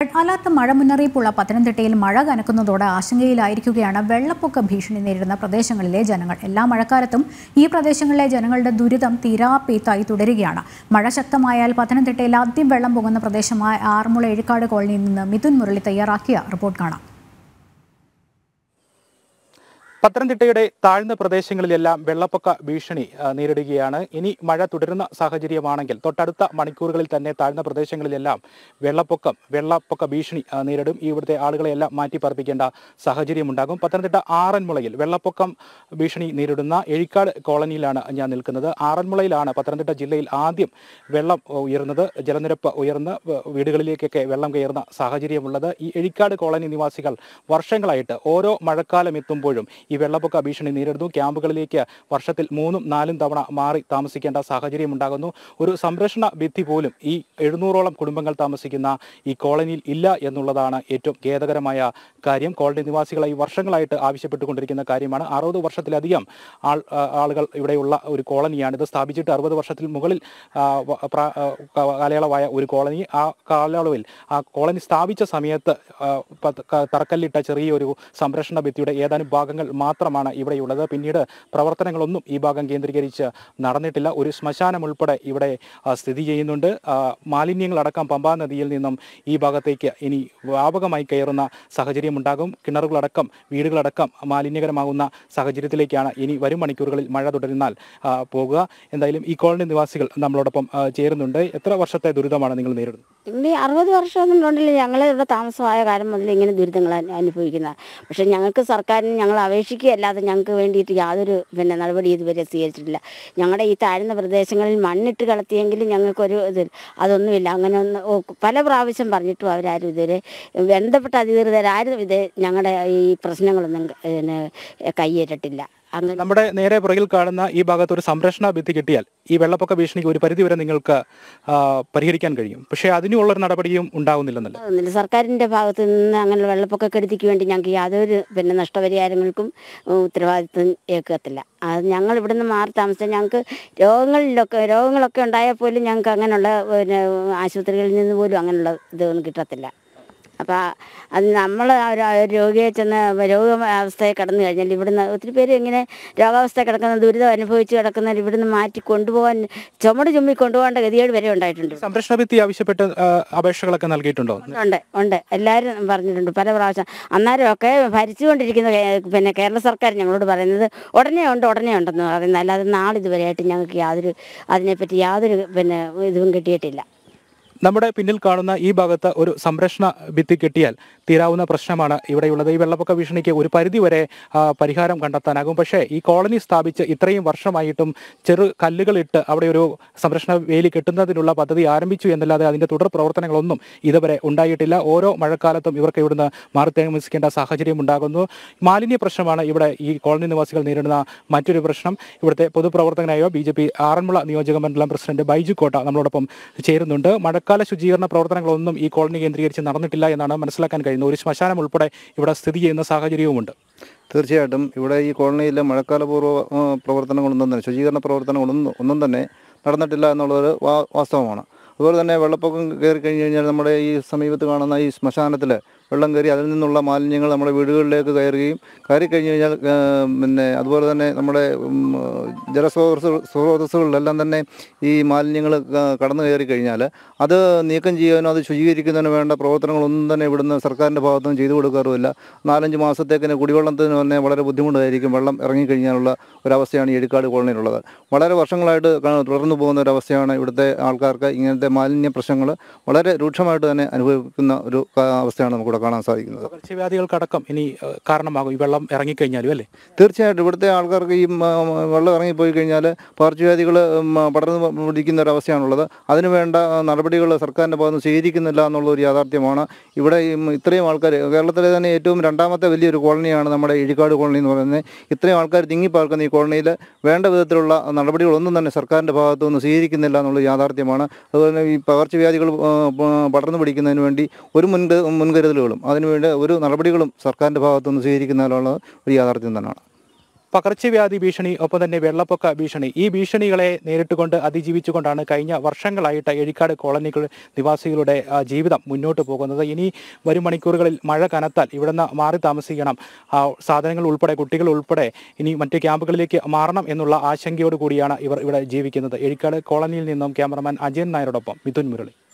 കടാലാത്ത മഴ മുന്നറിയിപ്പുള്ള പത്തനംതിട്ടയിൽ മഴ കനക്കുന്നതോടെ ആശങ്കയിലായിരിക്കുകയാണ് വെള്ളപ്പൊക്ക ഭീഷണി നേരിടുന്ന പ്രദേശങ്ങളിലെ ജനങ്ങൾ എല്ലാ മഴക്കാലത്തും ഈ പ്രദേശങ്ങളിലെ ജനങ്ങളുടെ ദുരിതം തീരാപീത്തായി തുടരുകയാണ് മഴ ശക്തമായാൽ പത്തനംതിട്ടയിൽ ആദ്യം വെള്ളം പോകുന്ന പ്രദേശമായ ആറുമുള എഴുക്കാട് കോളനിയിൽ നിന്ന് മിഥുൻ മുരളി തയ്യാറാക്കിയ റിപ്പോർട്ട് കാണാം പത്തനംതിട്ടയുടെ താഴ്ന്ന പ്രദേശങ്ങളിലെല്ലാം വെള്ളപ്പൊക്ക ഭീഷണി നേരിടുകയാണ് ഇനി മഴ തുടരുന്ന സാഹചര്യമാണെങ്കിൽ തൊട്ടടുത്ത മണിക്കൂറുകളിൽ തന്നെ താഴ്ന്ന പ്രദേശങ്ങളിലെല്ലാം വെള്ളപ്പൊക്കം വെള്ളപ്പൊക്ക ഭീഷണി നേരിടും ഇവിടുത്തെ ആളുകളെയെല്ലാം സാഹചര്യം സാഹചര്യമുണ്ടാകും പത്തനംതിട്ട ആറന്മുളയിൽ വെള്ളപ്പൊക്കം ഭീഷണി നേരിടുന്ന എഴിക്കാട് കോളനിയിലാണ് ഞാൻ നിൽക്കുന്നത് ആറന്മുളയിലാണ് പത്തനംതിട്ട ജില്ലയിൽ ആദ്യം വെള്ളം ഉയർന്നത് ജലനിരപ്പ് ഉയർന്ന് വീടുകളിലേക്കൊക്കെ വെള്ളം കയറുന്ന സാഹചര്യമുള്ളത് ഈ എഴിക്കാട് കോളനി നിവാസികൾ വർഷങ്ങളായിട്ട് ഓരോ മഴക്കാലം എത്തുമ്പോഴും ഈ വെള്ളപ്പൊക്ക ഭീഷണി നേരിടുന്നു ക്യാമ്പുകളിലേക്ക് വർഷത്തിൽ മൂന്നും നാലും തവണ മാറി താമസിക്കേണ്ട സാഹചര്യം ഉണ്ടാകുന്നു ഒരു സംരക്ഷണ ഭിത്തി പോലും ഈ എഴുന്നൂറോളം കുടുംബങ്ങൾ താമസിക്കുന്ന ഈ കോളനിയിൽ ഇല്ല എന്നുള്ളതാണ് ഏറ്റവും ഖേദകരമായ കാര്യം കോളനി നിവാസികളായി വർഷങ്ങളായിട്ട് ആവശ്യപ്പെട്ടുകൊണ്ടിരിക്കുന്ന കാര്യമാണ് അറുപത് വർഷത്തിലധികം ആളുകൾ ഇവിടെയുള്ള ഒരു കോളനിയാണ് ഇത് സ്ഥാപിച്ചിട്ട് അറുപത് വർഷത്തിൽ മുകളിൽ കാലയളവായ ഒരു കോളനി ആ കാലയളവിൽ ആ കോളനി സ്ഥാപിച്ച സമയത്ത് തറക്കല്ലിട്ട ചെറിയൊരു സംരക്ഷണ ഭിത്തിയുടെ ഏതാനും ഭാഗങ്ങൾ മാത്രമാണ് ഇവിടെയുള്ളത് പിന്നീട് പ്രവർത്തനങ്ങളൊന്നും ഈ ഭാഗം കേന്ദ്രീകരിച്ച് നടന്നിട്ടില്ല ഒരു ശ്മശാനം ഉൾപ്പെടെ ഇവിടെ സ്ഥിതി ചെയ്യുന്നുണ്ട് മാലിന്യങ്ങളടക്കം പമ്പാ നദിയിൽ നിന്നും ഈ ഭാഗത്തേക്ക് ഇനി വ്യാപകമായി കയറുന്ന സാഹചര്യമുണ്ടാകും കിണറുകളടക്കം വീടുകളടക്കം മാലിന്യകരമാകുന്ന സാഹചര്യത്തിലേക്കാണ് ഇനി വരും മണിക്കൂറുകളിൽ മഴ തുടരുന്നാൽ പോകുക എന്തായാലും ഈ കോളനി നിവാസികൾ നമ്മളോടൊപ്പം ചേരുന്നുണ്ട് എത്ര വർഷത്തെ ദുരിതമാണ് നിങ്ങൾ നേരിടുന്നത് ഇവിടെ അറുപത് വർഷമൊന്നും കൊണ്ടില്ല ഞങ്ങൾ ഇവിടെ താമസമായ കാലം മുതൽ ഇങ്ങനെ ദുരിതങ്ങൾ അനുഭവിക്കുന്നത് പക്ഷേ ഞങ്ങൾക്ക് സർക്കാരിന് ഞങ്ങൾ അപേക്ഷ കൃഷിക്കല്ലാതെ ഞങ്ങൾക്ക് വേണ്ടിയിട്ട് യാതൊരു പിന്നെ നടപടി ഇതുവരെ സ്വീകരിച്ചിട്ടില്ല ഞങ്ങളുടെ ഈ താഴ്ന്ന പ്രദേശങ്ങളിൽ മണ്ണിട്ട് കളത്തിയെങ്കിൽ ഞങ്ങൾക്കൊരു ഇത് അതൊന്നുമില്ല അങ്ങനെ ഒന്ന് പല പ്രാവശ്യം പറഞ്ഞിട്ടും അവരാരും ഇതുവരെ ബന്ധപ്പെട്ട അധികൃതരാരും ഇത് ഞങ്ങളുടെ ഈ പ്രശ്നങ്ങളൊന്നും പിന്നെ നമ്മുടെ നേരെ പുറകിൽ കാണുന്ന ഈ ഭാഗത്ത് ഒരു സംരക്ഷണ ഭിത്തി കിട്ടിയാൽ ഈ വെള്ളപ്പൊക്ക ഭീഷണിക്ക് ഒരു വരെ നിങ്ങൾക്ക് പരിഹരിക്കാൻ കഴിയും പക്ഷേ അതിനുള്ള ഒരു നടപടിയും ഉണ്ടാവുന്നില്ലെന്നല്ല സർക്കാരിന്റെ ഭാഗത്ത് നിന്ന് അങ്ങനെ വെള്ളപ്പൊക്ക കെടുതിക്ക് വേണ്ടി ഞങ്ങൾക്ക് യാതൊരു പിന്നെ നഷ്ടപരിഹാരങ്ങൾക്കും ഉത്തരവാദിത്വം ഏൽക്കത്തില്ല അത് ഞങ്ങൾ ഇവിടുന്ന് മാറി താമസിച്ചാൽ ഞങ്ങൾക്ക് രോഗങ്ങളിലൊക്കെ രോഗങ്ങളൊക്കെ ഉണ്ടായാൽ പോലും ഞങ്ങൾക്ക് അങ്ങനെയുള്ള പിന്നെ ആശുപത്രികളിൽ നിന്ന് പോലും അങ്ങനെയുള്ള ഇതൊന്നും കിട്ടത്തില്ല അപ്പോൾ അത് നമ്മൾ രോഗിയെ ചെന്ന് രോഗാവസ്ഥയെ കടന്നു കഴിഞ്ഞാൽ ഇവിടുന്ന് ഒത്തിരി പേര് ഇങ്ങനെ രോഗാവസ്ഥ കിടക്കുന്ന ദുരിതം അനുഭവിച്ച് കിടക്കുന്ന ഇവിടുന്ന് മാറ്റി കൊണ്ടുപോകാൻ ചുമട് ചുമ്മി കൊണ്ടുപോകേണ്ട ഗതികേട് വരെ ഉണ്ടായിട്ടുണ്ട് സംരക്ഷണ ഭിത്തി ആവശ്യപ്പെട്ട് അപേക്ഷകളൊക്കെ നൽകിയിട്ടുണ്ടോ ഉണ്ട് ഉണ്ട് എല്ലാവരും പറഞ്ഞിട്ടുണ്ട് പല പ്രാവശ്യം ഒക്കെ ഭരിച്ചുകൊണ്ടിരിക്കുന്ന പിന്നെ കേരള സർക്കാർ ഞങ്ങളോട് പറയുന്നത് ഉടനെ ഉണ്ട് ഉടനെ ഉണ്ടെന്ന് പറയുന്നത് അല്ലാതെ നാളിതുവരെയായിട്ട് ഞങ്ങൾക്ക് യാതൊരു അതിനെപ്പറ്റി യാതൊരു പിന്നെ ഇതും കിട്ടിയിട്ടില്ല നമ്മുടെ പിന്നിൽ കാണുന്ന ഈ ഭാഗത്ത് ഒരു സംരക്ഷണ ഭിത്തി കിട്ടിയാൽ തീരാവുന്ന പ്രശ്നമാണ് ഇവിടെയുള്ളത് ഈ വെള്ളപ്പൊക്ക ഭീഷണിക്ക് ഒരു പരിധിവരെ പരിഹാരം കണ്ടെത്താനാകും പക്ഷേ ഈ കോളനി സ്ഥാപിച്ച് ഇത്രയും വർഷമായിട്ടും ചെറു കല്ലുകളിട്ട് അവിടെ ഒരു സംരക്ഷണ വേലി കെട്ടുന്നതിനുള്ള പദ്ധതി ആരംഭിച്ചു എന്നല്ലാതെ അതിൻ്റെ തുടർ പ്രവർത്തനങ്ങളൊന്നും ഇതുവരെ ഉണ്ടായിട്ടില്ല ഓരോ മഴക്കാലത്തും ഇവർക്ക് ഇവിടുന്ന് മാറി താമസിക്കേണ്ട സാഹചര്യം ഉണ്ടാകുന്നു മാലിന്യ പ്രശ്നമാണ് ഇവിടെ ഈ കോളനി നിവാസികൾ നേരിടുന്ന മറ്റൊരു പ്രശ്നം ഇവിടുത്തെ പൊതുപ്രവർത്തകനായോ ബി ജെ പി ആറന്മുള നിയോജക മണ്ഡലം പ്രസിഡന്റ് ബൈജു കോട്ട നമ്മളോടൊപ്പം ചേരുന്നുണ്ട് മഴ തൽക്കാല ശുചീകരണ പ്രവർത്തനങ്ങളൊന്നും ഈ കോളനി കേന്ദ്രീകരിച്ച് നടന്നിട്ടില്ല എന്നാണ് മനസ്സിലാക്കാൻ കഴിയുന്നത് ഒരു ശ്മശാനം ഉൾപ്പെടെ ഇവിടെ സ്ഥിതി ചെയ്യുന്ന സാഹചര്യവുമുണ്ട് തീർച്ചയായിട്ടും ഇവിടെ ഈ കോളനിയിലെ മഴക്കാലപൂർവ്വ പ്രവർത്തനങ്ങളൊന്നും തന്നെ ശുചീകരണ പ്രവർത്തനങ്ങളൊന്നും ഒന്നും തന്നെ നടന്നിട്ടില്ല എന്നുള്ളൊരു വാസ്തവമാണ് അതുപോലെ തന്നെ വെള്ളപ്പൊക്കം കയറി കഴിഞ്ഞ് കഴിഞ്ഞാൽ നമ്മുടെ ഈ സമീപത്ത് കാണുന്ന ഈ ശ്മശാനത്തിൽ വെള്ളം കയറി അതിൽ നിന്നുള്ള മാലിന്യങ്ങൾ നമ്മുടെ വീടുകളിലേക്ക് കയറുകയും കയറി കഴിഞ്ഞ് കഴിഞ്ഞാൽ പിന്നെ അതുപോലെ തന്നെ നമ്മുടെ ജലസ്രോതസ് സ്രോതസ്സുകളിലെല്ലാം തന്നെ ഈ മാലിന്യങ്ങൾ കടന്നു കയറി കഴിഞ്ഞാൽ അത് നീക്കം ചെയ്യാനോ അത് ശുചീകരിക്കുന്നതിനോ വേണ്ട പ്രവർത്തനങ്ങളൊന്നും തന്നെ ഇവിടുന്ന് സർക്കാരിൻ്റെ ഭാഗത്തുനിന്ന് ചെയ്തു കൊടുക്കാറുമില്ല നാലഞ്ച് മാസത്തേക്കിന് കുടിവെള്ളത്തിന് തന്നെ വളരെ ബുദ്ധിമുട്ടായിരിക്കും വെള്ളം ഇറങ്ങിക്കഴിഞ്ഞാലുള്ള ഒരവസ്ഥയാണ് ഈ എഴുക്കാട് കോളനിയിലുള്ളത് വളരെ വർഷങ്ങളായിട്ട് തുടർന്നു പോകുന്ന ഒരവസ്ഥയാണ് ഇവിടുത്തെ ആൾക്കാർക്ക് ഇങ്ങനത്തെ മാലിന്യ പ്രശ്നങ്ങൾ വളരെ രൂക്ഷമായിട്ട് തന്നെ അനുഭവിക്കുന്ന ഒരു അവസ്ഥയാണ് നമുക്ക് ഇവിടെ കാണാൻ സാധിക്കുന്നത് പകർച്ചവ്യാധികൾക്കടക്കം ഇനി കാരണമാകും ഈ വെള്ളം ഇറങ്ങിക്കഴിഞ്ഞാലും അല്ലേ തീർച്ചയായിട്ടും ഇവിടുത്തെ ആൾക്കാർക്ക് ഈ വെള്ളം ഇറങ്ങിപ്പോയി കഴിഞ്ഞാൽ പകർച്ചവ്യാധികൾ പടർന്നു പിടിക്കുന്ന ഒരവസ്ഥയാണുള്ളത് അതിനുവേണ്ട നടപടികൾ സർക്കാരിൻ്റെ ഭാഗത്ത് സ്വീകരിക്കുന്നില്ല എന്നുള്ള ഒരു യാഥാർത്ഥ്യമാണ് ഇവിടെ ഇത്രയും ആൾക്കാർ കേരളത്തിലെ തന്നെ ഏറ്റവും രണ്ടാമത്തെ വലിയൊരു കോളനിയാണ് നമ്മുടെ ഇഴിക്കാട് കോളനി എന്ന് പറയുന്നത് ഇത്രയും ആൾക്കാർ തിങ്ങിപ്പാർക്കുന്ന ഈ കോളനിയിൽ വേണ്ട വിധത്തിലുള്ള നടപടികളൊന്നും തന്നെ സർക്കാരിൻ്റെ ഭാഗത്തുനിന്ന് സ്വീകരിക്കുന്നില്ല എന്നുള്ള യാഥാർത്ഥ്യമാണ് അതുപോലെ ഈ പകർച്ചവ്യാധികൾ പടർന്നു പിടിക്കുന്നതിന് വേണ്ടി ഒരു മുൻകരുതലുകൾ ഇടപെടലുകളും അതിനുവേണ്ടി ഒരു നടപടികളും സർക്കാരിൻ്റെ ഭാഗത്തുനിന്ന് സ്വീകരിക്കുന്നതിനുള്ള ഒരു യാഥാർത്ഥ്യം തന്നെയാണ് പകർച്ചവ്യാധി ഭീഷണി ഒപ്പം തന്നെ വെള്ളപ്പൊക്ക ഭീഷണി ഈ ഭീഷണികളെ നേരിട്ടുകൊണ്ട് അതിജീവിച്ചുകൊണ്ടാണ് കഴിഞ്ഞ വർഷങ്ങളായിട്ട് എഴിക്കാട് കോളനികൾ നിവാസികളുടെ ജീവിതം മുന്നോട്ട് പോകുന്നത് ഇനി വരും മണിക്കൂറുകളിൽ മഴ കനത്താൽ നിന്ന് മാറി താമസിക്കണം സാധനങ്ങൾ ഉൾപ്പെടെ കുട്ടികൾ ഉൾപ്പെടെ ഇനി മറ്റ് ക്യാമ്പുകളിലേക്ക് മാറണം എന്നുള്ള ആശങ്കയോടുകൂടിയാണ് കൂടിയാണ് ഇവർ ഇവിടെ ജീവിക്കുന്നത് എഴിക്കാട് കോളനിയിൽ നിന്നും ക്യാമറമാൻ അജയൻ നായരോടൊപ്പം മിഥുൻ മുരളി